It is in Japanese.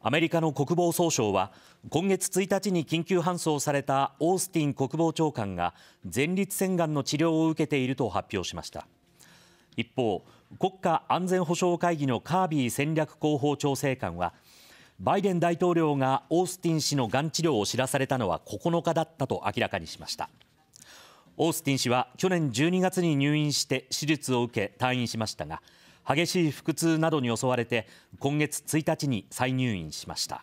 アメリカの国防総省は今月1日に緊急搬送されたオースティン国防長官が前立腺がんの治療を受けていると発表しました一方国家安全保障会議のカービー戦略広報調整官はバイデン大統領がオースティン氏のがん治療を知らされたのは9日だったと明らかにしましたオースティン氏は去年12月に入院して手術を受け退院しましたが激しい腹痛などに襲われて今月1日に再入院しました